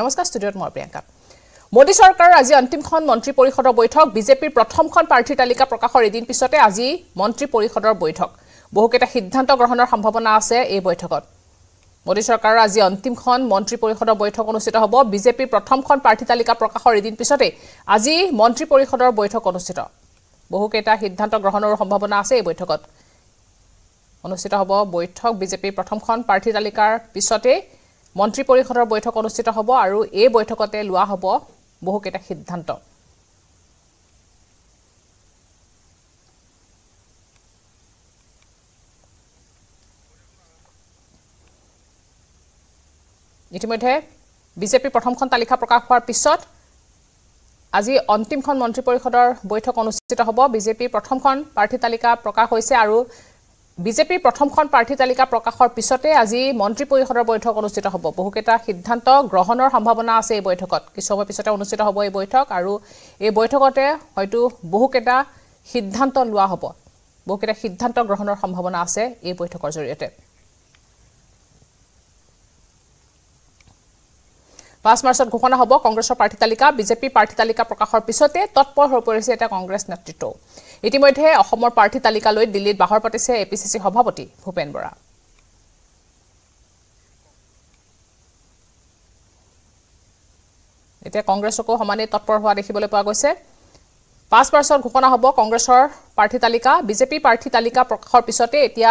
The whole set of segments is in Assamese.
নমস্কাৰ ষ্টুডিঅ'ত মই প্ৰিয়ংকা মোদী চৰকাৰৰ আজি অন্তিমখন মন্ত্ৰী পৰিষদৰ বৈঠক বিজেপিৰ প্ৰথমখন প্ৰাৰ্থীৰ তালিকা প্ৰকাশৰ এদিন পিছতে আজি মন্ত্ৰী পৰিষদৰ বৈঠক বহুকেইটা সিদ্ধান্ত গ্ৰহণৰ সম্ভাৱনা আছে এই বৈঠকত মোদী চৰকাৰৰ আজি অন্তিমখন মন্ত্ৰী পৰিষদৰ বৈঠক অনুষ্ঠিত হ'ব বিজেপিৰ প্ৰথমখন প্ৰাৰ্থী তালিকা প্ৰকাশৰ এদিন পিছতে আজি মন্ত্ৰী পৰিষদৰ বৈঠক অনুষ্ঠিত বহুকেইটা সিদ্ধান্ত গ্ৰহণৰ সম্ভাৱনা আছে এই বৈঠকত অনুষ্ঠিত হ'ব বৈঠক বিজেপিৰ প্ৰথমখন প্ৰাৰ্থী তালিকাৰ পিছতেই মন্ত্ৰী পৰিষদৰ বৈঠক অনুষ্ঠিত হ'ব আৰু এই বৈঠকতে লোৱা হ'ব বহুকেইটা সিদ্ধান্ত ইতিমধ্যে বিজেপিৰ প্ৰথমখন তালিকা প্ৰকাশ হোৱাৰ পিছত আজি অন্তিমখন মন্ত্ৰী পৰিষদৰ বৈঠক অনুষ্ঠিত হ'ব বিজেপিৰ প্ৰথমখন প্ৰাৰ্থী তালিকা প্ৰকাশ হৈছে আৰু বিজেপিৰ প্ৰথমখন প্ৰাৰ্থী তালিকা প্ৰকাশৰ পিছতে আজি মন্ত্ৰী পৰিষদৰ বৈঠক অনুষ্ঠিত হ'ব বহুকেইটা সিদ্ধান্ত গ্ৰহণৰ সম্ভাৱনা আছে এই বৈঠকত কিছুসময় পিছতে অনুষ্ঠিত হ'ব এই বৈঠক আৰু এই বৈঠকতে হয়তো বহুকেইটা সিদ্ধান্ত লোৱা হ'ব বহুকেইটা সিদ্ধান্ত গ্ৰহণৰ সম্ভাৱনা আছে এই বৈঠকৰ জৰিয়তে পাঁচ মাৰ্চত ঘোষণা হ'ব কংগ্ৰেছৰ প্ৰাৰ্থী তালিকা বিজেপিৰ প্ৰাৰ্থী তালিকা প্ৰকাশৰ পিছতে তৎপৰ হৈ পৰিছে এতিয়া কংগ্ৰেছ নেতৃত্বও ইতিমধ্যে অসমৰ প্ৰাৰ্থী তালিকালৈ দিল্লীত বাহৰ পাতিছে এ পি চি চি সভাপতি ভূপেন বৰা এতিয়া কংগ্ৰেছকো সমানেই তৎপৰ হোৱা দেখিবলৈ পোৱা গৈছে পাঁচ মাৰ্চত ঘোষণা হ'ব কংগ্ৰেছৰ প্ৰাৰ্থী তালিকা বিজেপি প্ৰাৰ্থী তালিকা প্ৰকাশৰ পিছতে এতিয়া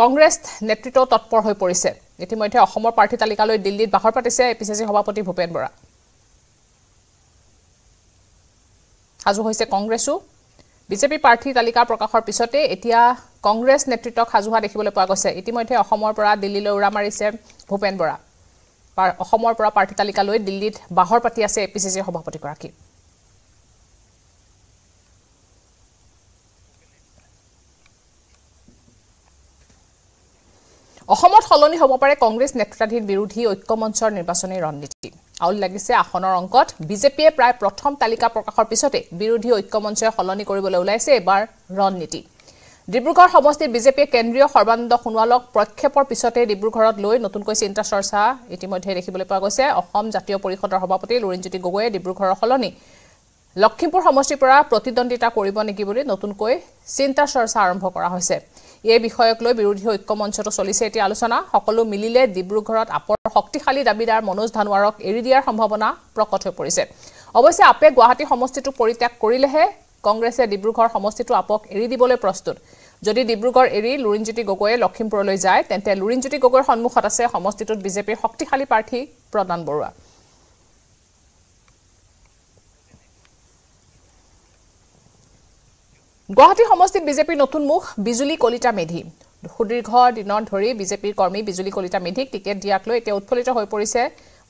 কংগ্ৰেছ নেতৃত্ব তৎপৰ হৈ পৰিছে ইতিমধ্যে অসমৰ প্ৰাৰ্থী তালিকালৈ দিল্লীত বাহৰ পাতিছে এ পি চি চি সভাপতি ভূপেন বৰা সাজু হৈছে কংগ্ৰেছো বিজেপি প্ৰাৰ্থীৰ তালিকা প্ৰকাশৰ পিছতে এতিয়া কংগ্ৰেছ নেতৃত্বক সাজু হোৱা দেখিবলৈ পোৱা গৈছে ইতিমধ্যে অসমৰ পৰা দিল্লীলৈ উৰা মাৰিছে ভূপেন বৰা অসমৰ পৰা প্ৰাৰ্থী তালিকা লৈ দিল্লীত বাহৰ পাতি আছে এ পি চি চিৰ সভাপতিগৰাকী অসমত সলনি হ'ব পাৰে কংগ্ৰেছ নেতৃত্বাধীন বিৰোধী ঐক্য মঞ্চৰ নিৰ্বাচনী ৰণনীতি আউল লাগিছে আসনৰ অংকত বিজেপিয়ে প্ৰায় প্ৰথম তালিকা প্ৰকাশৰ পিছতে বিৰোধী ঐক্য ঐক্যমঞ্চই সলনি কৰিবলৈ ওলাইছে এইবাৰ ৰণনীতি ডিব্ৰুগড় সমষ্টিত বিজেপিয়ে কেন্দ্ৰীয় সৰ্বানন্দ সোণোৱালক প্ৰক্ষেপৰ পিছতে ডিব্ৰুগড়ত লৈ নতুনকৈ চিন্তা চৰ্চা ইতিমধ্যে দেখিবলৈ পোৱা গৈছে অসম জাতীয় পৰিষদৰ সভাপতি লুৰিণজ্যোতি গগৈয়ে ডিব্ৰুগড়ৰ সলনি লখিমপুৰ সমষ্টিৰ পৰা প্ৰতিদ্বন্দ্বিতা কৰিব নেকি বুলি নতুনকৈ চিন্তা চৰ্চা আৰম্ভ কৰা হৈছে এই বিষয়ক লৈ বিৰোধী ঐক্য ঐক্যমঞ্চতো চলিছে এতিয়া আলোচনা সকলো মিলিলে ডিব্ৰুগড়ত আপৰ শক্তিশালী দাবীদাৰ মনোজ ধানোৱাৰক এৰি দিয়াৰ সম্ভাৱনা প্ৰকট হৈ পৰিছে অৱশ্যে আপে গুৱাহাটী সমষ্টিটো পৰিত্যাগ কৰিলেহে কংগ্ৰেছে ডিব্ৰুগড় সমষ্টিটো আপক এৰি দিবলৈ প্ৰস্তুত যদি ডিব্ৰুগড় এৰি লুৰিণজ্যোতি গগৈয়ে লখিমপুৰলৈ যায় তেন্তে লুৰিণজ্যোতি গগৈৰ সন্মুখত আছে সমষ্টিটোত বিজেপিৰ শক্তিশালী প্ৰাৰ্থী প্ৰদান বৰুৱা গুৱাহাটী সমষ্টিত বিজেপিৰ নতুন মুখ বিজুলী কলিতা মেধি সুদীৰ্ঘ দিনত ধৰি বিজেপিৰ কৰ্মী বিজুলী কলিতা মেধিক টিকেট দিয়াক লৈ এতিয়া উৎফুল্লিত হৈ পৰিছে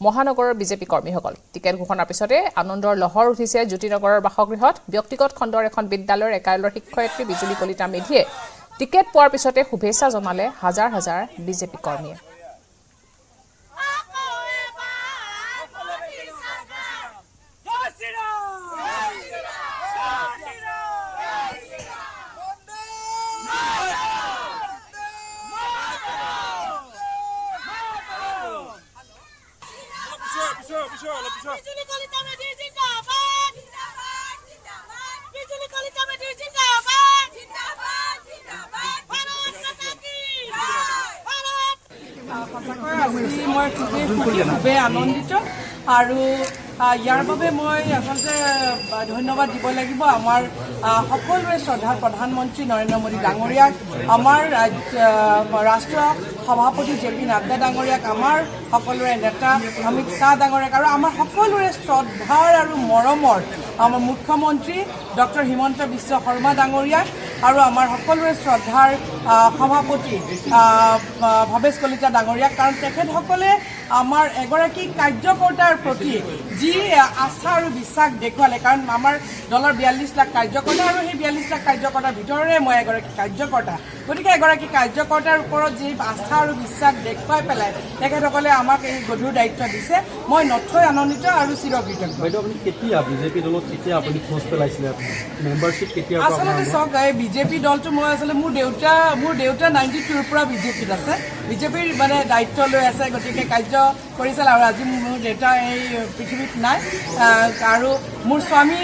মহানগৰৰ বিজেপি কৰ্মীসকল টিকেট ঘোষণাৰ পিছতে আনন্দৰ লহৰ উঠিছে জ্যোতিনগৰৰ বাসগৃহত ব্যক্তিগত খণ্ডৰ এখন বিদ্যালয়ৰ একাইলৰ শিক্ষয়িত্ৰী বিজুলী কলিতা মেধিয়ে টিকেট পোৱাৰ পিছতে শুভেচ্ছা জনালে হাজাৰ হাজাৰ বিজেপি কৰ্মীয়ে pisho, pisho, la pisho. Bijuli kolita me dijinda, ba. Jinda ba, jinda ba. Bijuli kolita me dijinda, ba. Jinda ba, jinda ba. Hello, Kataki. Hello. Pasakora, we see more today. Kuki kube anondito. Aru ইয়াৰ বাবে মই আচলতে ধন্যবাদ দিব লাগিব আমাৰ সকলোৱে শ্ৰদ্ধাৰ প্ৰধানমন্ত্ৰী নৰেন্দ্ৰ মোদী ডাঙৰীয়াক আমাৰ ৰাষ্ট্ৰীয় সভাপতি জে পি নাড্ডা ডাঙৰীয়াক আমাৰ সকলোৰে নেতা অমিত শ্বাহ ডাঙৰীয়াক আৰু আমাৰ সকলোৰে শ্ৰদ্ধাৰ আৰু মৰমৰ আমাৰ মুখ্যমন্ত্ৰী ডক্টৰ হিমন্ত বিশ্ব শৰ্মা ডাঙৰীয়াক আৰু আমাৰ সকলোৰে শ্ৰদ্ধাৰ সভাপতি ভৱেশ কলিতা ডাঙৰীয়া কাৰণ তেখেতসকলে আমাৰ এগৰাকী কাৰ্যকৰ্তাৰ প্ৰতি যি আস্থা আৰু বিশ্বাস দেখুৱালে কাৰণ আমাৰ দলৰ বিয়াল্লিছ লাখ কাৰ্যকৰ্তা আৰু সেই বিয়াল্লিছ লাখ কাৰ্যকৰ্তাৰ ভিতৰৰে মই এগৰাকী কাৰ্যকৰ্তা গতিকে এগৰাকী কাৰ্যকৰ্তাৰ ওপৰত যি আস্থা আৰু বিশ্বাস দেখুৱাই পেলাই তেখেতসকলে আমাক এই গধুৰ দায়িত্ব দিছে মই নথৈ আনন্দিত আৰু কেতিয়া বিজেপি খোজ পেলাইছিলে আচলতে চাওক এই বিজেপি দলটো মই আচলতে মোৰ দেউতা মোৰ দেউতা নাইণ্টি টুৰ পৰা বিজেপিত আছে বিজেপিৰ মানে দায়িত্ব লৈ আছে গতিকে কাৰ্য কৰিছিল আৰু আজি মোৰ দেউতা এই পৃথিৱীত নাই আৰু মোৰ স্বামী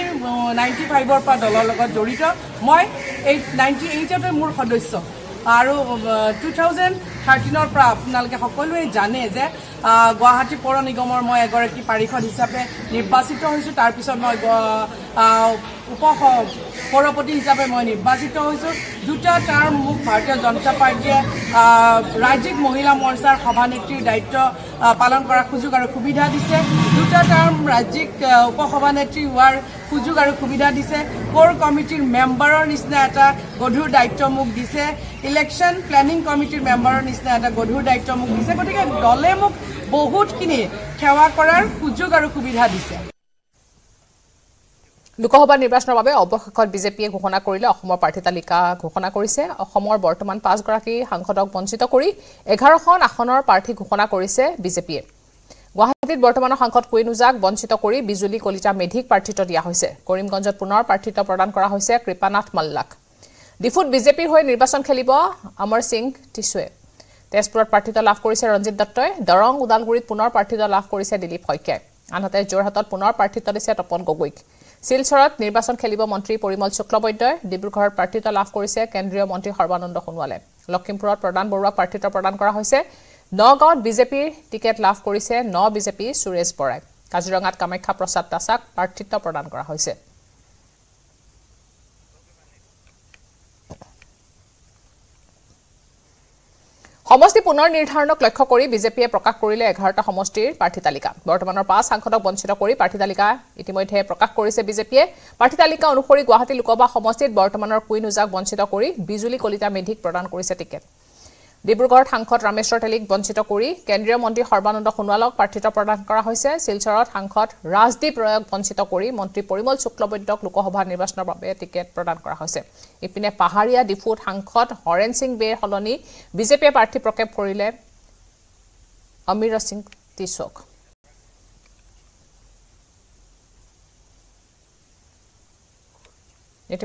নাইণ্টি ফাইভৰ পৰা দলৰ লগত জড়িত মই এইট নাইণ্টি এইটতে মোৰ সদস্য আৰু টু থাউজেণ্ড থাৰ্টিনৰ পৰা আপোনালোকে সকলোৱে জানে যে গুৱাহাটী পৌৰ নিগমৰ মই এগৰাকী পাৰিষদ হিচাপে নিৰ্বাচিত হৈছোঁ তাৰপিছত মই উপ সভাপতি হিচাপে মই নির্বাচিত হয়েছো দুটা টার্ম মোক ভারতীয় জনতা পার্টিয়ে রাজ্যিক মহিলা মর্চার সভানেত্রীর দায়িত্ব পালন করার সুযোগ আর সুবিধা দিছে দুটা টার্ম রাজ্যিক উপসভানেত্রী হওয়ার সুযোগ আর সুবিধা দিছে কোর কমিটির মেম্বারের নিচিনা একটা গধুর দায়িত্ব মোক দিছে ইলেকশন প্লেনিং কমিটির মেম্বারের নিচিনা একটা গধুর দায়িত্ব মোক দিছে গতি দলে মোক বহুতখিনি সেবা করার সুযোগ আর সুবিধা দিছে লোকসভা নিৰ্বাচনৰ বাবে অৱশেষত বিজেপিয়ে ঘোষণা কৰিলে অসমৰ প্ৰাৰ্থী তালিকা ঘোষণা কৰিছে অসমৰ বৰ্তমান পাঁচগৰাকী সাংসদক বঞ্চিত কৰি এঘাৰখন আসনৰ প্ৰাৰ্থী ঘোষণা কৰিছে বিজেপিয়ে গুৱাহাটীত বৰ্তমানৰ সাংসদ কুইন ওজাক বঞ্চিত কৰি বিজুলী কলিতা মেধিক প্ৰাৰ্থিত্ব দিয়া হৈছে কৰিমগঞ্জত পুনৰ প্ৰাৰ্থিত্ব প্ৰদান কৰা হৈছে কৃপানাথ মাল্লাক ডিফুত বিজেপিৰ হৈ নিৰ্বাচন খেলিব অমৰ সিং টিচুৱে তেজপুৰত প্ৰাৰ্থিত্ব লাভ কৰিছে ৰঞ্জিত দত্তই দৰং ওদালগুৰিত পুনৰ প্ৰাৰ্থিত্ব লাভ কৰিছে দিলীপ শইকীয়াই আনহাতে যোৰহাটত পুনৰ প্ৰাৰ্থিত্ব দিছে তপন গগৈক শিলচৰত নিৰ্বাচন খেলিব মন্ত্ৰী পৰিমল শুক্লবৈদ্যই ডিব্ৰুগড়ত প্ৰাৰ্থিত্ব লাভ কৰিছে কেন্দ্ৰীয় মন্ত্ৰী সৰ্বানন্দ সোণোৱালে লখিমপুৰত প্ৰদান বৰুৱাক প্ৰাৰ্থিত্ব প্ৰদান কৰা হৈছে নগাঁৱত বিজেপিৰ টিকেট লাভ কৰিছে ন বিজেপি সুৰেশ বৰাই কাজিৰঙাত কামাখ্যা প্ৰসাদ দাসাক প্ৰাৰ্থিত্ব প্ৰদান কৰা হৈছে সমষ্টি পুনৰ নিৰ্ধাৰণক লক্ষ্য কৰি বিজেপিয়ে প্ৰকাশ কৰিলে এঘাৰটা সমষ্টিৰ প্ৰাৰ্থী তালিকা বৰ্তমানৰ পাঁচ সাংসদক বঞ্চিত কৰি প্ৰাৰ্থী তালিকা ইতিমধ্যে প্ৰকাশ কৰিছে বিজেপিয়ে প্ৰাৰ্থী তালিকা অনুসৰি গুৱাহাটী লোকসভা সমষ্টিত বৰ্তমানৰ কুইন ওজাক বঞ্চিত কৰি বিজুলী কলিতা মেধিক প্ৰদান কৰিছে টিকেট ডিব্ৰুগড় সাংসদ ৰামেশ্বৰ তেলীক বঞ্চিত কৰি কেন্দ্ৰীয় মন্ত্ৰী সৰ্বানন্দ সোণোৱালক প্ৰাৰ্থিত্ব প্ৰদান কৰা হৈছে শিলচৰত সাংসদ ৰাজদ্বীপ ৰয়ক বঞ্চিত কৰি মন্ত্ৰী পৰিমল শুক্লবৈদ্যক লোকসভা নিৰ্বাচনৰ বাবে টিকেট প্ৰদান কৰা হৈছে ইপিনে পাহাৰীয়া ডিফুত সাংসদ হৰেণ সিং বেৰ সলনি বিজেপিয়ে প্ৰাৰ্থী প্ৰক্ষেপ কৰিলে অমিৰ সিং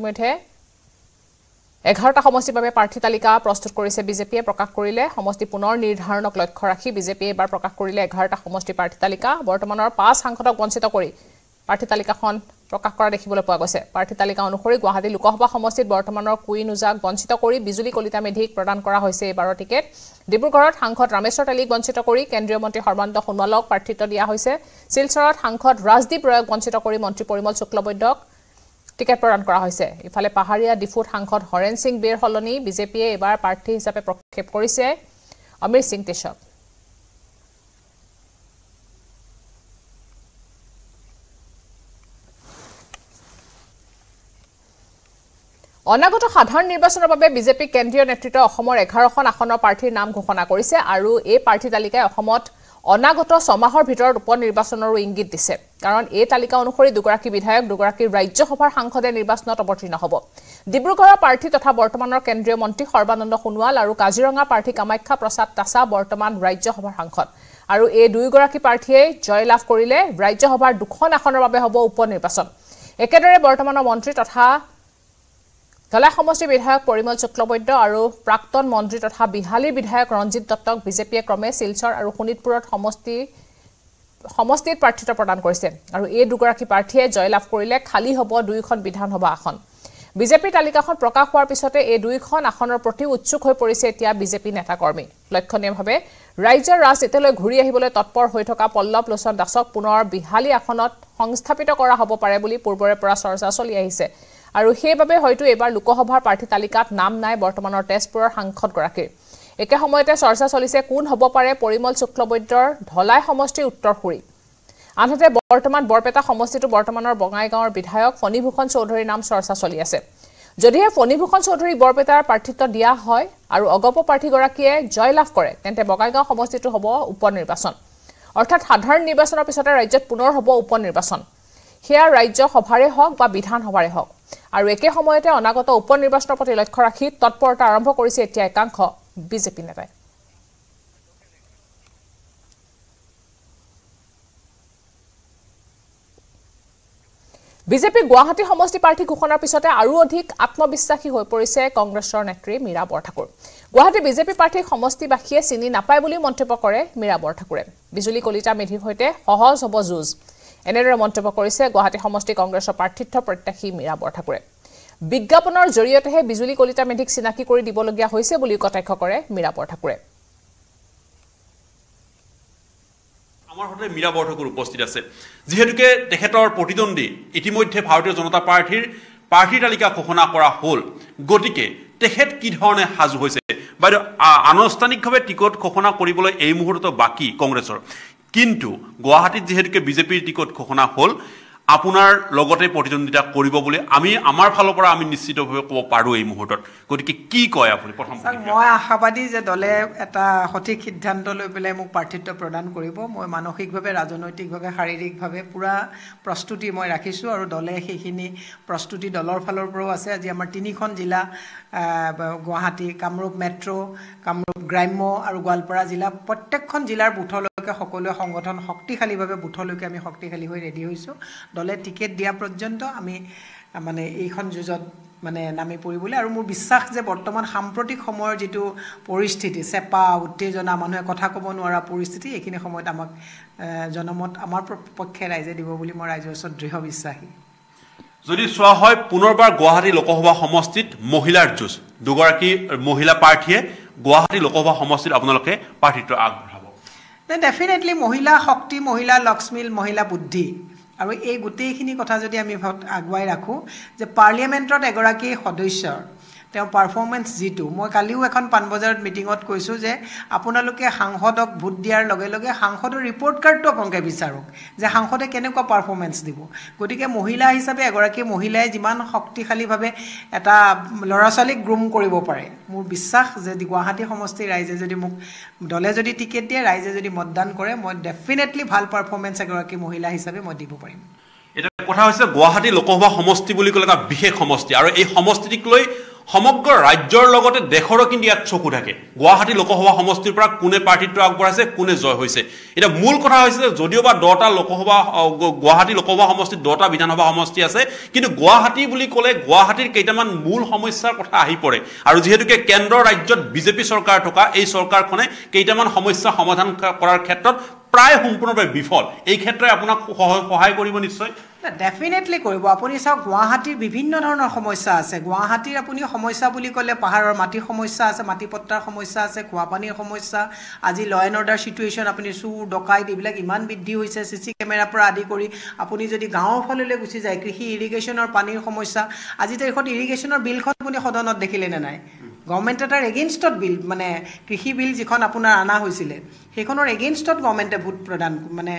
টিছক এঘাৰটা সমষ্টিৰ বাবে প্ৰাৰ্থী তালিকা প্ৰস্তুত কৰিছে বিজেপিয়ে প্ৰকাশ কৰিলে সমষ্টি পুনৰ নিৰ্ধাৰণক লক্ষ্য ৰাখি বিজেপিয়ে এইবাৰ প্ৰকাশ কৰিলে এঘাৰটা সমষ্টিৰ প্ৰাৰ্থী তালিকা বৰ্তমানৰ পাঁচ সাংসদক বঞ্চিত কৰি প্ৰাৰ্থী তালিকাখন প্ৰকাশ কৰা দেখিবলৈ পোৱা গৈছে প্ৰাৰ্থী তালিকা অনুসৰি গুৱাহাটী লোকসভা সমষ্টিত বৰ্তমানৰ কুইন ওজাক বঞ্চিত কৰি বিজুলী কলিতা মেধিক প্ৰদান কৰা হৈছে এইবাৰৰ টিকেট ডিব্ৰুগড়ত সাংসদ ৰামেশ্বৰ তেলীক বঞ্চিত কৰি কেন্দ্ৰীয় মন্ত্ৰী সৰ্বানন্দ সোণোৱালক প্ৰাৰ্থিত্ব দিয়া হৈছে শিলচৰত সাংসদ ৰাজদ্বীপ ৰয়ক বঞ্চিত কৰি মন্ত্ৰী পৰিমল শুক্লবৈদ্যক টিকেট প্ৰদান কৰা হৈছে ইফালে পাহাৰীয়া ডিফুত সাংসদ হৰেণ সিং বীৰ সলনি বিজেপিয়ে এইবাৰ প্ৰাৰ্থী হিচাপে প্ৰক্ষেপ কৰিছে অমিৰ সিং কেশৱ অনাগত সাধাৰণ নিৰ্বাচনৰ বাবে বিজেপি কেন্দ্ৰীয় নেতৃত্ব অসমৰ এঘাৰখন আসনৰ প্ৰাৰ্থীৰ নাম ঘোষণা কৰিছে আৰু এই প্ৰাৰ্থী তালিকাই অসমত অনাগত ছমাহৰ ভিতৰত উপ নিৰ্বাচনৰো ইংগিত দিছে কাৰণ এই তালিকা অনুসৰি দুগৰাকী বিধায়ক দুগৰাকী ৰাজ্যসভাৰ সাংসদে নিৰ্বাচনত অৱতীৰ্ণ হ'ব ডিব্ৰুগড়ৰ প্ৰাৰ্থী তথা বৰ্তমানৰ কেন্দ্ৰীয় মন্ত্ৰী সৰ্বানন্দ সোণোৱাল আৰু কাজিৰঙা প্ৰাৰ্থী কামাখ্যা প্ৰসাদ তাছা বৰ্তমান ৰাজ্যসভাৰ সাংসদ আৰু এই দুয়োগৰাকী প্ৰাৰ্থীয়ে জয়লাভ কৰিলে ৰাজ্যসভাৰ দুখন আসনৰ বাবে হ'ব উপ নিৰ্বাচন একেদৰে বৰ্তমানৰ মন্ত্ৰী তথা কালা সমষ্টিৰ বিধায়ক পৰিমল শুক্লবৈদ্য আৰু প্ৰাক্তন মন্ত্ৰী তথা বিহালীৰ বিধায়ক ৰঞ্জিত দত্তক বিজেপিয়ে ক্ৰমে শিলচৰ আৰু শোণিতপুৰত সমষ্টি সমষ্টিত প্ৰাৰ্থিত্ব প্ৰদান কৰিছে আৰু এই দুগৰাকী প্ৰাৰ্থীয়ে জয়লাভ কৰিলে খালী হ'ব দুয়োখন বিধানসভা আসন বিজেপিৰ তালিকাখন প্ৰকাশ হোৱাৰ পিছতে এই দুয়োখন আসনৰ প্ৰতি উৎসুক হৈ পৰিছে এতিয়া বিজেপি নেতাকৰ্মী লক্ষণীয়ভাৱে ৰাজ্যৰ ৰাজ এতিয়ালৈ ঘূৰি আহিবলৈ তৎপৰ হৈ থকা পল্লৱ লোচন দাসক পুনৰ বিহালী আসনত সংস্থাপিত কৰা হ'ব পাৰে বুলি পূৰ্বৰে পৰা চৰ্চা চলি আহিছে আৰু সেইবাবে হয়তো এইবাৰ লোকসভাৰ প্ৰাৰ্থী তালিকাত নাম নাই বৰ্তমানৰ তেজপুৰৰ সাংসদগৰাকীৰ একে সময়তে চৰ্চা চলিছে কোন হ'ব পাৰে পৰিমল শুক্লবৈদ্যৰ ঢলাই সমষ্টিৰ উত্তৰসুৰী আনহাতে বৰ্তমান বৰপেটা সমষ্টিটো বৰ্তমানৰ বঙাইগাঁৱৰ বিধায়ক ফণীভূষণ চৌধুৰীৰ নাম চৰ্চা চলি আছে যদিহে ফণীভূষণ চৌধুৰীক বৰপেটাৰ প্ৰাৰ্থিত্ব দিয়া হয় আৰু অগপ প্ৰাৰ্থীগৰাকীয়ে জয়লাভ কৰে তেন্তে বঙাইগাঁও সমষ্টিটো হ'ব উপ নিৰ্বাচন অৰ্থাৎ সাধাৰণ নিৰ্বাচনৰ পিছতে ৰাজ্যত পুনৰ হ'ব উপ নিৰ্বাচন সেয়া ৰাজ্যসভাৰে হওক বা বিধানসভাৰে হওক আৰু একে সময়তে অনাগত উপ নিৰ্বাচনৰ প্ৰতি লক্ষ্য ৰাখি তৎপৰতা আৰম্ভ কৰিছে এতিয়া একাংশ বিজেপি নেতাই বিজেপি গুৱাহাটী সমষ্টি প্ৰাৰ্থী ঘোষণাৰ পিছতে আৰু অধিক আত্মবিশ্বাসী হৈ পৰিছে কংগ্ৰেছৰ নেত্ৰী মীৰা বৰঠাকুৰ গুৱাহাটী বিজেপি প্ৰাৰ্থীক সমষ্টিবাসীয়ে চিনি নাপায় বুলিও মন্তব্য কৰে মীৰা বৰঠাকুৰে বিজুলী কলিতা মেধিৰ সৈতে সহজ হ'ব যুঁজ এনেদৰে মন্তব্য কৰিছে গুৱাহাটী সমষ্টি কংগ্ৰেছৰ প্ৰাৰ্থিত্ব প্ৰত্যাশী মীৰা বৰঠাকুৰে বিজ্ঞাপনৰ জৰিয়তেহে বিজুলী কলিতা মেধিক চিনাকি কৰি দিবলগীয়া হৈছে বুলি কটাক্ষ কৰে মীৰা বৰঠাকুৰে আমাৰ সদায় মীৰা বৰঠাকুৰ উপস্থিত আছে যিহেতুকে তেখেতৰ প্ৰতিদ্বন্দ্বী ইতিমধ্যে ভাৰতীয় জনতা পাৰ্টীৰ প্ৰাৰ্থীৰ তালিকা ঘোষণা কৰা হ'ল গতিকে তেখেত কি ধৰণে সাজু হৈছে বাইদেউ আনুষ্ঠানিকভাৱে টিকট ঘোষণা কৰিবলৈ এই মুহূৰ্তত বাকী কংগ্ৰেছৰ কিন্তু গুৱাহাটীত যিহেতুকে বিজেপিৰ টিকট ঘোষণা হ'ল আপোনাৰ লগতে প্ৰতিদ্বন্দ্বিতা কৰিব বুলি আমি আমাৰ ফালৰ পৰা আমি নিশ্চিতভাৱে ক'ব পাৰোঁ এই মুহূৰ্তত গতিকে কি কয় আপুনি প্ৰথম মই আশাবাদী যে দলে এটা সঠিক সিদ্ধান্ত লৈ পেলাই মোক প্ৰাৰ্থিত্ব প্ৰদান কৰিব মই মানসিকভাৱে ৰাজনৈতিকভাৱে শাৰীৰিকভাৱে পূৰা প্ৰস্তুতি মই ৰাখিছোঁ আৰু দলে সেইখিনি প্ৰস্তুতি দলৰ ফালৰ পৰাও আছে আজি আমাৰ তিনিখন জিলা গুৱাহাটী কামৰূপ মেট্ৰ' কামৰূপ গ্ৰাম্য আৰু গোৱালপাৰা জিলা প্ৰত্যেকখন জিলাৰ বুথলৈকে সকলোৱে সংগঠন শক্তিশালীভাৱে বুথলৈকে আমি শক্তিশালী হৈ ৰেডি হৈছোঁ দলে টিকেট দিয়া পৰ্যন্ত আমি মানে এইখন যুঁজত মানে নামি পৰিবলৈ আৰু মোৰ বিশ্বাস যে বৰ্তমান সাম্প্ৰতিক সময়ৰ যিটো পৰিস্থিতি চেপা উত্তেজনা মানুহে কথা ক'ব নোৱাৰা পৰিস্থিতি এইখিনি সময়ত আমাক জনমত আমাৰ পক্ষে ৰাইজে দিব বুলি মই ৰাইজৰ ওচৰত দৃঢ় বিশ্বাসী যদি চোৱা হয় পুনৰবাৰ গুৱাহাটী লোকসভা সমষ্টিত মহিলাৰ যুঁজ দুগৰাকী মহিলা প্ৰাৰ্থীয়ে গুৱাহাটী লোকসভা সমষ্টিত আপোনালোকে প্ৰাৰ্থিত্ব আগবঢ়াব ডেফিনেটলি মহিলা শক্তি মহিলা লক্ষ্মী মহিলা বুদ্ধি আৰু এই গোটেইখিনি কথা যদি আমি আগুৱাই ৰাখোঁ যে পাৰ্লিয়ামেণ্টত এগৰাকী সদস্যৰ তেওঁ পাৰফৰ্মেঞ্চ যিটো মই কালিও এখন পাণবজাৰত মিটিঙত কৈছোঁ যে আপোনালোকে সাংসদক ভোট দিয়াৰ লগে লগে সাংসদৰ ৰিপৰ্ট কাৰ্ডটো আপোনালোকে বিচাৰক যে সাংসদে কেনেকুৱা পাৰফৰ্মেঞ্চ দিব গতিকে মহিলা হিচাপে এগৰাকী মহিলাই যিমান শক্তিশালীভাৱে এটা ল'ৰা ছোৱালীক গ্ৰুম কৰিব পাৰে মোৰ বিশ্বাস যে গুৱাহাটী সমষ্টিৰ ৰাইজে যদি মোক দলে যদি টিকেট দিয়ে ৰাইজে যদি মতদান কৰে মই ডেফিনেটলি ভাল পাৰফৰ্মেঞ্চ এগৰাকী মহিলা হিচাপে মই দিব পাৰিম এতিয়া কথা হৈছে গুৱাহাটী লোকসভা সমষ্টি বুলি ক'লে এটা বিশেষ সমষ্টি আৰু এই সমষ্টিটিক লৈ সমগ্ৰ ৰাজ্যৰ লগতে দেশৰো কিন্তু ইয়াত চকু থাকে গুৱাহাটী লোকসভা সমষ্টিৰ পৰা কোনে প্ৰাৰ্থিত্ব আগবঢ়াইছে কোনে জয় হৈছে এতিয়া মূল কথা হৈছে যে যদিও বা দহটা লোকসভা গুৱাহাটী লোকসভা সমষ্টিত দহটা বিধানসভা সমষ্টি আছে কিন্তু গুৱাহাটী বুলি ক'লে গুৱাহাটীৰ কেইটামান মূল সমস্যাৰ কথা আহি পৰে আৰু যিহেতুকে কেন্দ্ৰ ৰাজ্যত বিজেপি চৰকাৰ থকা এই চৰকাৰখনে কেইটামান সমস্যা সমাধান কৰাৰ ক্ষেত্ৰত প্ৰায় সম্পূৰ্ণৰূপে বিফল এই ক্ষেত্ৰত আপোনাক সহায় কৰিব নিশ্চয় ডেফিনেটলি কৰিব আপুনি চাওক গুৱাহাটীৰ বিভিন্ন ধৰণৰ সমস্যা আছে গুৱাহাটীৰ আপুনি সমস্যা বুলি ক'লে পাহাৰৰ মাটিৰ সমস্যা আছে মাটি পট্টাৰ সমস্যা আছে খোৱাপানীৰ সমস্যা আজি ল' এণ্ড অৰ্ডাৰ ছিটুৱেশ্যন আপুনি চোৰ ডকাইত এইবিলাক ইমান বৃদ্ধি হৈছে চি চি কেমেৰাৰ পৰা আদি কৰি আপুনি যদি গাঁৱৰ ফাললৈ গুচি যায় কৃষি ইৰিগেশ্যনৰ পানীৰ সমস্যা আজি তাৰিখত ইৰিগেশ্যনৰ বিলখন আপুনি সদনত দেখিলেনে নাই গভৰ্ণমেণ্টে তাৰ এগেইনষ্টত বিল মানে কৃষি বিল যিখন আপোনাৰ অনা হৈছিলে সেইখনৰ এগেইনষ্টত গভৰ্ণমেণ্টে ভোট প্ৰদান মানে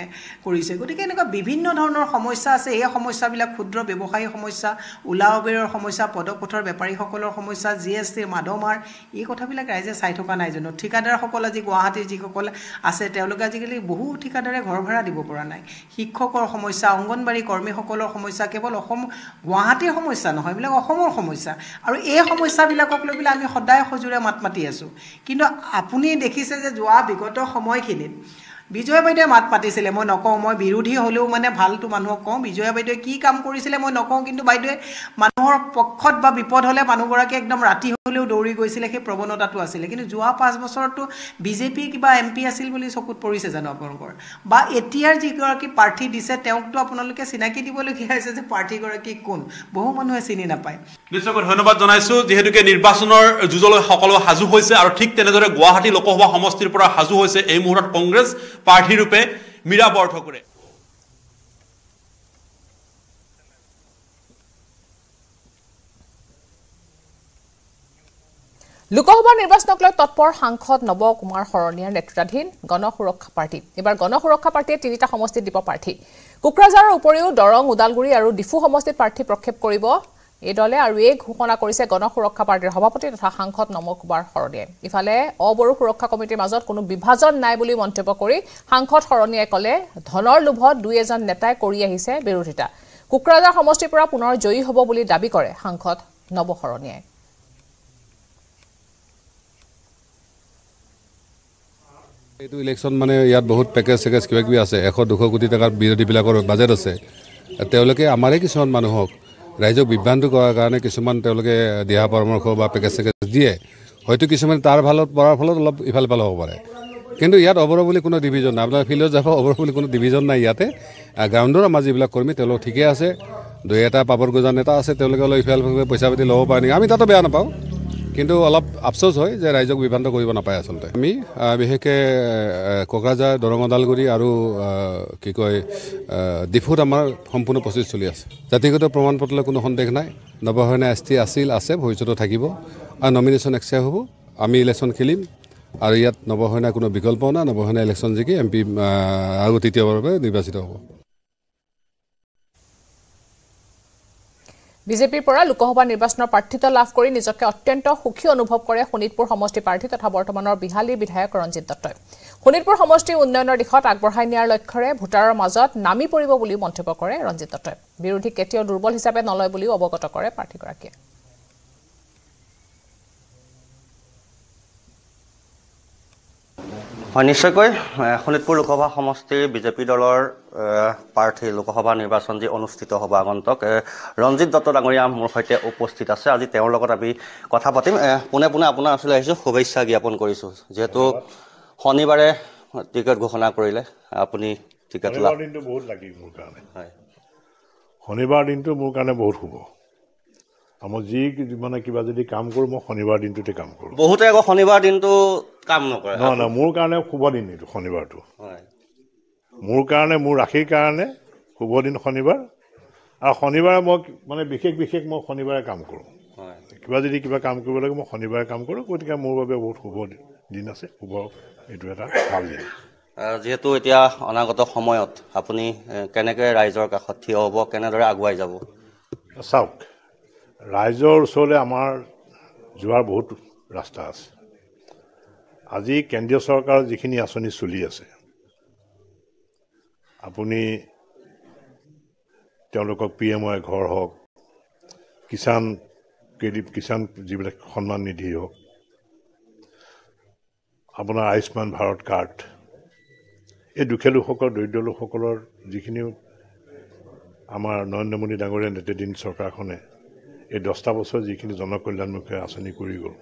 কৰিছে গতিকে এনেকুৱা বিভিন্ন ধৰণৰ সমস্যা আছে এই সমস্যাবিলাক ক্ষুদ্ৰ ব্যৱসায়ী সমস্যা ওলা উবেৰৰ সমস্যা পদপথৰ বেপাৰীসকলৰ সমস্যা জি এছ টিৰ মাদমাৰ এই কথাবিলাক ৰাইজে চাই থকা নাই জানো ঠিকাদাৰসকল আজি গুৱাহাটীৰ যিসকল আছে তেওঁলোকে আজিকালি বহু ঠিকাদাৰে ঘৰ ভাড়া দিব পৰা নাই শিক্ষকৰ সমস্যা অংগনবাড়ী কৰ্মীসকলৰ সমস্যা কেৱল অসম গুৱাহাটীৰ সমস্যা নহয় এইবিলাক অসমৰ সমস্যা আৰু এই সমস্যাবিলাকক লৈ পেলাই আমি সদায় সজোৰে মাত মাতি আছোঁ কিন্তু আপুনি দেখিছে যে যোৱা বিগত সময়খিনিত বিজয় বাইদেউ মাত পাতিছিলে মই নকওঁ মই বিৰোধী হ'লেও মানে ভালটো মানুহক কওঁ বিজয়া বাইদেউ কি কাম কৰিছিলে মই নকওঁ কিন্তু বাইদেউ মানুহৰ পক্ষত বা বিপদ হ'লে মানুহগৰাকী একদম ৰাতি হ'লেও দৌৰি গৈছিলে সেই প্ৰৱণতাটো আছিলে কিন্তু যোৱা পাঁচ বছৰতো বিজেপি কিবা এম পি আছিল বুলি চকুত পৰিছে জানো আপোনালোকৰ বা এতিয়াৰ যিগৰাকী প্ৰাৰ্থী দিছে তেওঁকতো আপোনালোকে চিনাকি দিবলগীয়া হৈছে যে প্ৰাৰ্থীগৰাকী কোন বহু মানুহে চিনি নাপায় নিশ্চয়কৈ ধন্যবাদ জনাইছোঁ যিহেতুকে নিৰ্বাচনৰ যুঁজলৈ সকলো সাজু হৈছে আৰু ঠিক তেনেদৰে গুৱাহাটী লোকসভা সমষ্টিৰ পৰা সাজু হৈছে এই মুহূৰ্তত কংগ্ৰেছ প্ৰাৰ্থীৰূপে মীৰা বৰঠাকুৰে লোকসভা নিৰ্বাচনক লৈ তৎপৰ সাংসদ নৱ কুমাৰ শৰণীয়াৰ নেতৃত্বাধীন গণ সুৰক্ষা পাৰ্টী এইবাৰ গণ সুৰক্ষা পাৰ্টীয়ে তিনিটা সমষ্টিত দিব প্ৰাৰ্থী কোকৰাঝাৰৰ উপৰিও দৰং ওদালগুৰি আৰু ডিফু সমষ্টিত প্ৰাৰ্থী প্ৰক্ষেপ কৰিব এই দলে আৰু এই ঘোষণা কৰিছে গণ সুৰক্ষা পাৰ্টিৰ সভাপতি তথা সাংসদ নম কুমাৰ শৰণীয়ে ইফালে অবড়ো সুৰক্ষা কমিটিৰ মাজত কোনো বিভাজন নাই বুলি মন্তব্য কৰি সাংসদ শৰণীয়ে ক'লে ধনৰ লোভত দুই এজন নেতাই কৰি আহিছে বিৰোধিতা কোকৰাঝাৰ সমষ্টিৰ পৰা পুনৰ জয়ী হ'ব বুলি দাবী কৰে সাংসদ নৱশৰণীয়ে এইটো ইলেকশ্যন মানে ইয়াত বহুত পেকেজ চেকেজ কিবা কিবি আছে এশ দুশ কোটি টকাৰ বিলাকৰ বাজেট আছে তেওঁলোকে আমাৰে কিছুমান মানুহক ৰাইজক বিভ্ৰান্ত কৰাৰ কাৰণে কিছুমান তেওঁলোকে দিহা পৰামৰ্শ বা পেকেজ চেকেজ দিয়ে হয়তো কিছুমানে তাৰ ফালত পৰাৰ ফলত অলপ ইফালে ফালে হ'ব পাৰে কিন্তু ইয়াত অৱৰ বুলি কোনো ডিভিজন নাই আপোনাৰ ফিল্ডত যাব অৱৰ বুলি কোনো ডিভিজন নাই ইয়াতে গ্ৰাউণ্ডৰ আমাৰ যিবিলাক কৰ্মী তেওঁলোক ঠিকেই আছে দুই এটা পাপৰ গোজা এটা আছে তেওঁলোকে অলপ ইফালে পইচা পাতি ল'ব পাৰে নেকি আমি তাতো বেয়া নাপাওঁ কিন্তু অলপ আফচোচ হয় যে ৰাইজক বিভ্ৰান্ত কৰিব নাপায় আচলতে আমি বিশেষকৈ কোকৰাঝাৰ দৰং ওদালগুৰি আৰু কি কয় ডিফুত আমাৰ সম্পূৰ্ণ প্ৰচেছ চলি আছে জাতিগত প্ৰমাণ পত্ৰলৈ কোনো সন্দেহ নাই নৱসেনা এছ টি আছিল আছে ভৱিষ্যতে থাকিব আৰু নমিনেশ্যন এক্সচেঞ্জ হ'ব আমি ইলেকশ্যন খেলিম আৰু ইয়াত নৱসেনাৰ কোনো বিকল্প নাই নৱসেনা ইলেকশ্যন জিকি এম পি আৰু তৃতীয়বাৰৰ বাবে নিৰ্বাচিত হ'ব বিজেপিৰ পৰা লোকসভা নিৰ্বাচনৰ প্ৰাৰ্থিত্ব লাভ কৰি নিজকে অত্যন্ত সুখী অনুভৱ কৰে শোণিতপুৰ সমষ্টি প্ৰাৰ্থী তথা বৰ্তমানৰ বিহালী বিধায়ক ৰঞ্জিত দত্তই শোণিতপুৰ সমষ্টিৰ উন্নয়নৰ দিশত আগবঢ়াই নিয়াৰ লক্ষ্যৰে ভোটাৰৰ মাজত নামি পৰিব বুলিও মন্তব্য কৰে ৰঞ্জিত দত্তই বিৰোধীক কেতিয়াও দুৰ্বল হিচাপে নলয় বুলিও অৱগত কৰে প্ৰাৰ্থীগৰাকীয়ে হয় নিশ্চয়কৈ শোণিতপুৰ লোকসভা সমষ্টিৰ বিজেপি দলৰ প্ৰাৰ্থী লোকসভা নিৰ্বাচন যি অনুষ্ঠিত হ'ব আগন্তক ৰঞ্জিত দত্ত ডাঙৰীয়া মোৰ সৈতে উপস্থিত আছে আজি তেওঁৰ লগত আমি কথা পাতিম পোনে পোনে আপোনাৰ ওচৰলৈ আহিছোঁ শুভেচ্ছা জ্ঞাপন কৰিছোঁ যিহেতু শনিবাৰে টিকেট ঘোষণা কৰিলে আপুনি টিকেট লাভ হয় শনিবাৰ দিনটো মোৰ কাৰণে বহুত শুভ আৰু মই যি মানে কিবা যদি কাম কৰোঁ মই শনিবাৰ দিনটোতে কাম কৰোঁ বহুতে আকৌ শনিবাৰ দিনটো কাম নকৰে নহয় নহয় মোৰ কাৰণে শুভ দিন এইটো শনিবাৰটো মোৰ কাৰণে মোৰ ৰাশিৰ কাৰণে শুভ দিন শনিবাৰ আৰু শনিবাৰে মই মানে বিশেষ বিশেষ মই শনিবাৰে কাম কৰোঁ কিবা যদি কিবা কাম কৰিব লাগে মই শনিবাৰে কাম কৰোঁ গতিকে মোৰ বাবে বহুত শুভ দিন আছে শুভ এইটো এটা ভাল দিন যিহেতু এতিয়া অনাগত সময়ত আপুনি কেনেকৈ ৰাইজৰ কাষত থিয় হ'ব কেনেদৰে আগুৱাই যাব চাওক ৰাইজৰ ওচৰলৈ আমাৰ যোৱাৰ বহুত ৰাস্তা আছে আজি কেন্দ্ৰীয় চৰকাৰৰ যিখিনি আঁচনি চলি আছে আপুনি তেওঁলোকক পি এম ৱাই ঘৰ হওক কিষাণ ক্ৰেডিট কিষাণ যিবিলাক সন্মান নিধি হওক আপোনাৰ আয়ুষ্মান ভাৰত কাৰ্ড এই দুখীয়া লোকসকল দৰিদ্ৰ লোকসকলৰ যিখিনি আমাৰ নৰেন্দ্ৰ মোদী ডাঙৰীয়া নেতৃদিন চৰকাৰখনে এই দহটা বছৰ যিখিনি জনকল্যাণমুখী আঁচনি কৰি গ'ল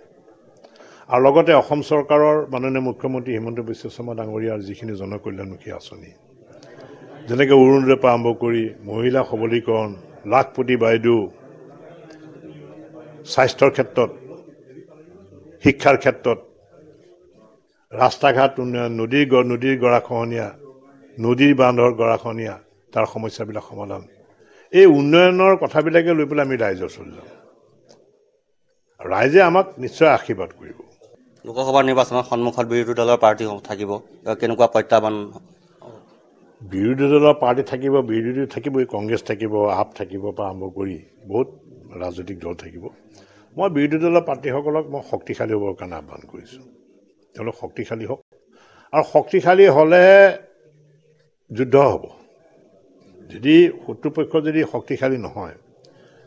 আৰু লগতে অসম চৰকাৰৰ মাননীয় মুখ্যমন্ত্ৰী হিমন্ত বিশ্ব শৰ্মা ডাঙৰীয়াৰ যিখিনি জনকল্যাণমুখী আঁচনি যেনেকৈ অৰুণোদয় পৰা আৰম্ভ কৰি মহিলা সবলীকৰণ লাখপতি বাইদেউ স্বাস্থ্যৰ ক্ষেত্ৰত শিক্ষাৰ ক্ষেত্ৰত ৰাস্তা ঘাট উন্নয়ন নদীৰ নদীৰ গৰাখহনীয়া নদীৰ বান্ধৰ গৰাখহনীয়া তাৰ সমস্যাবিলাক সমাধান এই উন্নয়নৰ কথাবিলাকে লৈ পেলাই আমি ৰাইজৰ ওচৰলৈ যাওঁ ৰাইজে আমাক নিশ্চয় আশীৰ্বাদ কৰিব লোকসভা নিৰ্বাচনৰ সন্মুখত বিৰোধী দলৰ পাৰ্টী থাকিব কেনেকুৱা প্ৰত্যাহ্বান বিৰোধী দলৰ পাৰ্টী থাকিব বিৰোধী থাকিব কংগ্ৰেছ থাকিব আপ থাকিব পৰা আৰম্ভ কৰি বহুত ৰাজনৈতিক দল থাকিব মই বিৰোধী দলৰ প্ৰাৰ্থীসকলক মই শক্তিশালী হ'বৰ কাৰণে আহ্বান কৰিছোঁ তেওঁলোক শক্তিশালী হওক আৰু শক্তিশালী হ'লেহে যুদ্ধ হ'ব যদি শত্ৰুপক্ষ যদি শক্তিশালী নহয়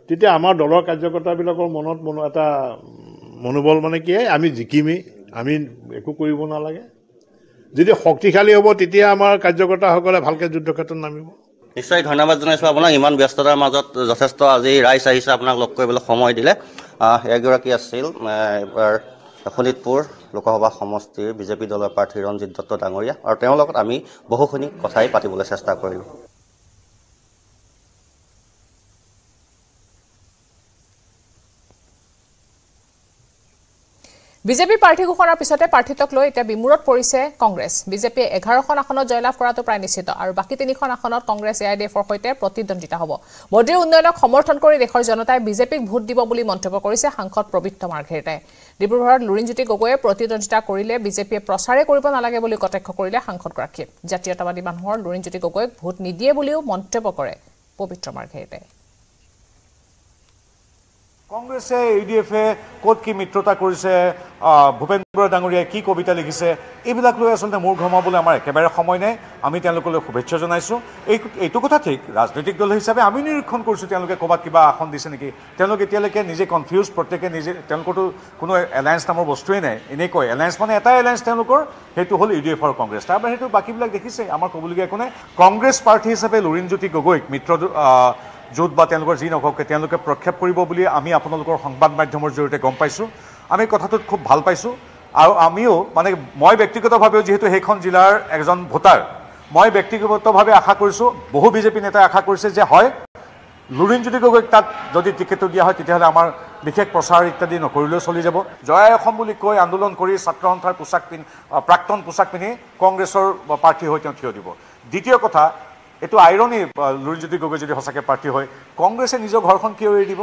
তেতিয়া আমাৰ দলৰ কাৰ্যকৰ্তাবিলাকৰ মনত মনো এটা মনোবল মানে কি আমি জিকিমেই আমি একো কৰিব নালাগে যদি শক্তিশালী হ'ব তেতিয়া আমাৰ কাৰ্যকৰ্তাসকলে ভালকৈ যুদ্ধক্ষেত্ৰত নামিব নিশ্চয় ধন্যবাদ জনাইছোঁ আপোনাক ইমান ব্যস্ততাৰ মাজত যথেষ্ট আজি ৰাইজ আহিছে আপোনাক লগ কৰিবলৈ সময় দিলে এগৰাকী আছিল এইবাৰ শোণিতপুৰ লোকসভা সমষ্টিৰ বিজেপি দলৰ প্ৰাৰ্থী ৰঞ্জিত দত্ত ডাঙৰীয়া আৰু তেওঁৰ লগত আমি বহুখিনি কথাই পাতিবলৈ চেষ্টা কৰিলোঁ বিজেপি প্ৰাৰ্থী ঘোষণাৰ পিছতে প্ৰাৰ্থিত্বক লৈ এতিয়া বিমূৰত পৰিছে কংগ্ৰেছ বিজেপিয়ে এঘাৰখন আসনত জয়লাভ কৰাটো প্ৰায় নিশ্চিত আৰু বাকী তিনিখন আসনত কংগ্ৰেছ এ আই ডি এফৰ সৈতে প্ৰতিদ্বন্দ্বিতা হ'ব মোদীৰ উন্নয়নক সমৰ্থন কৰি দেশৰ জনতাই বিজেপিক ভোট দিব বুলি মন্তব্য কৰিছে সাংসদ প্ৰবিত্ৰ মাৰ্ঘেৰিটাই ডিব্ৰুগড়ত লুৰিণজ্যোতি গগৈয়ে প্ৰতিদ্বন্দ্বিতা কৰিলে বিজেপিয়ে প্ৰচাৰে কৰিব নালাগে বুলি কটাক্ষ কৰিলে সাংসদগৰাকীয়ে জাতীয়তাবাদী মানুহৰ লুৰিণজ্যোতি গগৈক ভোট নিদিয়ে বুলিও মন্তব্য কৰে পবিত্ৰ মাৰ্ঘেৰিটাই কংগ্ৰেছে ইউ ডি এফে ক'ত কি মিত্ৰতা কৰিছে ভূপেন্দ্ৰ ডাঙৰীয়াই কি কবিতা লিখিছে এইবিলাক লৈ আচলতে মূৰ ঘমাবলৈ আমাৰ একেবাৰে সময় নাই আমি তেওঁলোকলৈ শুভেচ্ছা জনাইছোঁ এই এইটো কথা ঠিক ৰাজনৈতিক দল হিচাপে আমি নিৰীক্ষণ কৰিছোঁ তেওঁলোকে ক'ৰবাত কিবা আসন দিছে নেকি তেওঁলোক এতিয়ালৈকে নিজে কনফিউজ প্ৰত্যেকে নিজে তেওঁলোকৰতো কোনো এলায়েঞ্চ নামৰ বস্তুৱেই নাই এনেকৈ এলায়েঞ্চ মানে এটা এলায়েঞ্চ তেওঁলোকৰ সেইটো হ'ল ইউ ডি এফ আৰু কংগ্ৰেছ তাৰ বাহিৰে সেইটো বাকীবিলাক দেখিছে আমাৰ ক'বলগীয়া একো নাই কংগ্ৰেছ প্ৰাৰ্থী হিচাপে লুৰিণজ্যোতি গগৈক মিত্ৰ য'ত বা তেওঁলোকৰ যি নকওকে তেওঁলোকে প্ৰক্ষেপ কৰিব বুলি আমি আপোনালোকৰ সংবাদ মাধ্যমৰ জৰিয়তে গম পাইছোঁ আমি কথাটোত খুব ভাল পাইছোঁ আৰু আমিও মানে মই ব্যক্তিগতভাৱেও যিহেতু সেইখন জিলাৰ এজন ভোটাৰ মই ব্যক্তিগতভাৱে আশা কৰিছোঁ বহু বিজেপি নেতাই আশা কৰিছে যে হয় লুৰিণজ্যোতি গগৈক তাত যদি টিকেটটো দিয়া হয় তেতিয়াহ'লে আমাৰ বিশেষ প্ৰচাৰ ইত্যাদি নকৰিলেও চলি যাব জয়াই অসম বুলি কৈ আন্দোলন কৰি ছাত্ৰ সন্থাৰ পোচাক পিন্ধি প্ৰাক্তন পোছাক পিন্ধি কংগ্ৰেছৰ প্ৰাৰ্থী হৈ তেওঁ থিয় দিব দ্বিতীয় কথা এইটো আইৰণি লুৰিণজ্যোতি গগৈ যদি সঁচাকৈ প্ৰাৰ্থী হয় কংগ্ৰেছে নিজৰ ঘৰখন কিয় এৰি দিব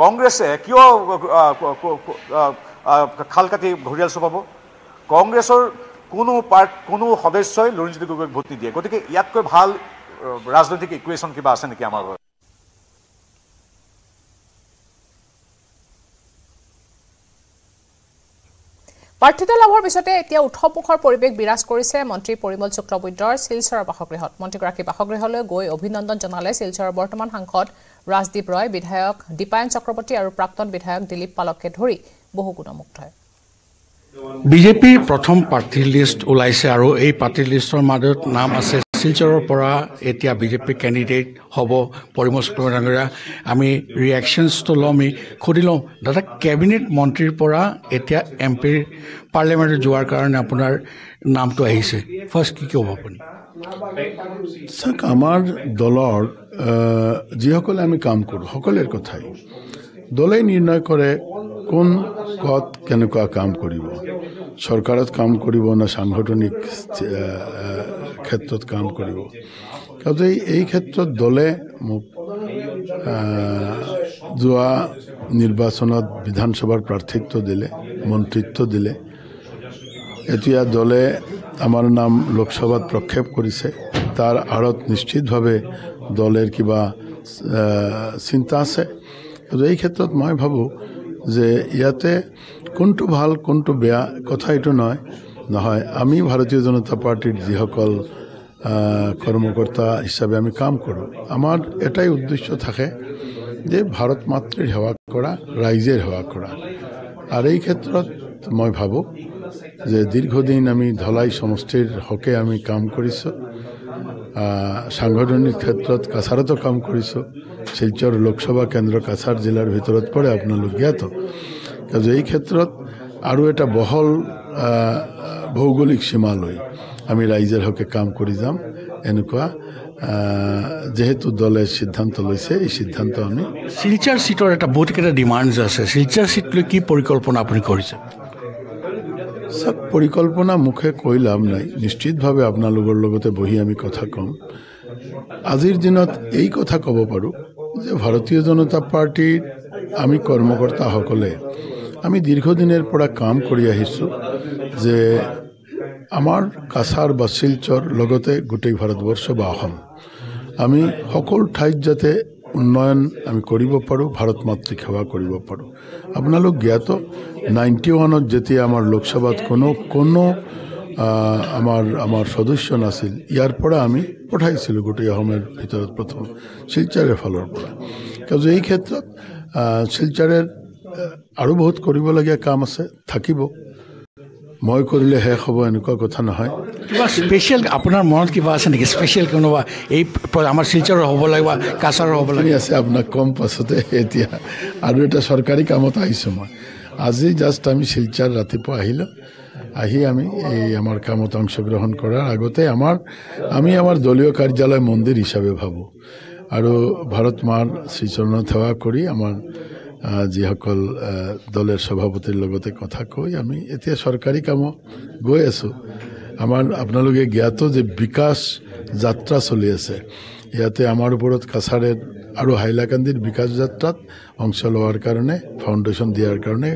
কংগ্ৰেছে কিয় খাল কাটি ঘৰিয়াল চপাব কংগ্ৰেছৰ কোনো পাৰ্ট কোনো সদস্যই লুৰিণজ্যোতি গগৈক ভোট নিদিয়ে গতিকে ইয়াতকৈ ভাল ৰাজনৈতিক ইকুৱেশ্যন কিবা আছে নেকি আমাৰ প্ৰাৰ্থিতা লাভৰ পিছতে এতিয়া উৎসৱমুখৰ পৰিৱেশ বিৰাজ কৰিছে মন্ত্ৰী পৰিমল শুক্লবৈদ্যৰ শিলচৰৰ বাসগৃহত মন্ত্ৰীগৰাকীৰ বাসগৃহলৈ গৈ অভিনন্দন জনালে শিলচৰৰ বৰ্তমান সাংসদ ৰাজদীপ ৰয় বিধায়ক দীপায়ন চক্ৰৱৰ্তী আৰু প্ৰাক্তন বিধায়ক দিলীপ পালকে ধৰি বহু গুণমুগ্ধ বিজেপিৰ প্ৰথম প্ৰাৰ্থীৰ লিষ্ট ওলাইছে আৰু এই প্ৰাৰ্থীৰ লিষ্টৰ মাজত নাম আছে শিলচৰৰ পৰা এতিয়া বিজেপিৰ কেণ্ডিডেট হ'ব পৰিম চক্ৰম ডাঙৰীয়া আমি ৰিয়েকশ্যনছটো লওঁ আমি সুধি লওঁ দাদা কেবিনেট মন্ত্ৰীৰ পৰা এতিয়া এম পিৰ পাৰ্লিয়ামেণ্টত যোৱাৰ কাৰণে আপোনাৰ নামটো আহিছে ফাৰ্ষ্ট কি ক'ব আপুনি চাওক আমাৰ দলৰ যিসকলে আমি কাম কৰোঁ সকলোৰে কথাই দলে নিৰ্ণয় কৰে কোন ক'ত কেনেকুৱা কাম কৰিব চৰকাৰত কাম কৰিব নে সাংগঠনিক ক্ষেত্ৰত কাম কৰিব কাৰণ এই ক্ষেত্ৰত দলে মোক যোৱা নিৰ্বাচনত বিধানসভাৰ প্ৰাৰ্থিত্ব দিলে মন্ত্ৰিত্ব দিলে এতিয়া দলে আমাৰ নাম লোকসভাত প্ৰক্ষেপ কৰিছে তাৰ আঁৰত নিশ্চিতভাৱে দলৰ কিবা চিন্তা আছে কিন্তু এই ক্ষেত্ৰত মই ভাবোঁ যে ইয়াতে কোনটো ভাল কোনটো বেয়া কথা এইটো নহয় নহয় আমি ভারতীয় জনতা পার্টির যিসকল কর্মকর্তা হিসাবে আমি কাম কৰোঁ আমার এটাই উদ্দেশ্য থাকে যে ভারত মাতৃৰ সেৱা কৰা ৰাইজেৰ সেৱা কৰা আৰু এই ক্ষেত্ৰত মই ভাবোঁ যে দীৰ্ঘদিন আমি ধলাই সমষ্টিৰ হকে আমি কাম কৰিছোঁ সাংগঠনিক ক্ষেত্ৰত কাছাৰতো কাম কৰিছোঁ শিলচৰ লোকসভা কেন্দ্ৰ কাছাৰ জিলাৰ ভিতৰত পৰে আপোনালোক জ্ঞাত কিন্তু এই ক্ষেত্ৰত আৰু এটা বহল ভৌগোলিক সীমালৈ আমি ৰাইজৰ হকে কাম কৰি যাম এনেকুৱা যিহেতু দলে সিদ্ধান্ত লৈছে এই সিদ্ধান্ত আমি শিলচাৰ চিটৰ এটা বহুতকেইটা ডিমাণ্ড আছে শিলচাৰ চিট লৈ কি পৰিকল্পনা আপুনি কৰিছে চব পৰিকল্পনা মুখে কৈ লাভ নাই নিশ্চিতভাৱে আপোনালোকৰ লগতে বহি আমি কথা ক'ম আজিৰ দিনত এই কথা ক'ব পাৰোঁ যে ভাৰতীয় জনতা পাৰ্টীৰ আমি কৰ্মকৰ্তাসকলে আমি দীৰ্ঘদিনৰ পৰা কাম কৰি আহিছোঁ যে আমাৰ কাছাৰ বা শিলচৰ লগতে গোটেই ভাৰতবৰ্ষ বা অসম আমি সকলো ঠাইত যাতে উন্নয়ন আমি কৰিব পাৰোঁ ভাৰত মাতৃক সেৱা কৰিব পাৰোঁ আপোনালোক জ্ঞাত নাইণ্টি ওৱানত যেতিয়া আমাৰ লোকসভাত কোনো কোনো আমাৰ আমাৰ সদস্য নাছিল ইয়াৰ পৰা আমি পঠাইছিলোঁ গোটেই অসমৰ ভিতৰত প্ৰথম শিলচাৰৰ ফালৰ পৰা কিয়নো এই ক্ষেত্ৰত শিলচাৰৰ আৰু বহুত কৰিবলগীয়া কাম আছে থাকিব মই কৰিলে শেষ হ'ব এনেকুৱা কথা নহয় কিবা স্পেচিয়েল আপোনাৰ মনত কিবা আছে নেকি স্পেচিয়েল কোনোবা এই আমাৰ শিলচৰৰ হ'ব লাগিব কাছাৰৰ হ'ব লাগে আছে আপোনাক কম পাছতে এতিয়া আৰু এটা চৰকাৰী কামত আহিছোঁ মই আজি জাষ্ট আমি শিলচৰ ৰাতিপুৱা আহিলোঁ আহি আমি এই আমাৰ কামত অংশগ্ৰহণ কৰাৰ আগতে আমাৰ আমি আমাৰ দলীয় কাৰ্যালয় মন্দিৰ হিচাপে ভাবোঁ আৰু ভাৰত মাৰ শ্ৰীচৰণত সেৱা কৰি আমাৰ যিসকল দলৰ সভাপতিৰ লগতে কথা কৈ আমি এতিয়া চৰকাৰী কামত গৈ আছোঁ আমাৰ আপোনালোকে জ্ঞাত যে বিকাশ যাত্ৰা চলি আছে ইয়াতে আমাৰ ওপৰত কাছাৰে আৰু হাইলাকান্দিৰ বিকাশ যাত্ৰাত অংশ লোৱাৰ কাৰণে ফাউণ্ডেশ্যন দিয়াৰ কাৰণে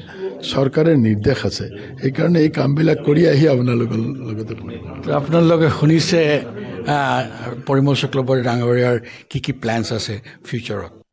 চৰকাৰে নিৰ্দেশ আছে সেইকাৰণে এই কামবিলাক কৰি আহি আপোনালোকৰ লগতে আপোনালোকে শুনিছে পৰিমল চক্ৰবৰ্তী ডাঙৰীয়াৰ কি কি প্লেনছ আছে ফিউচাৰত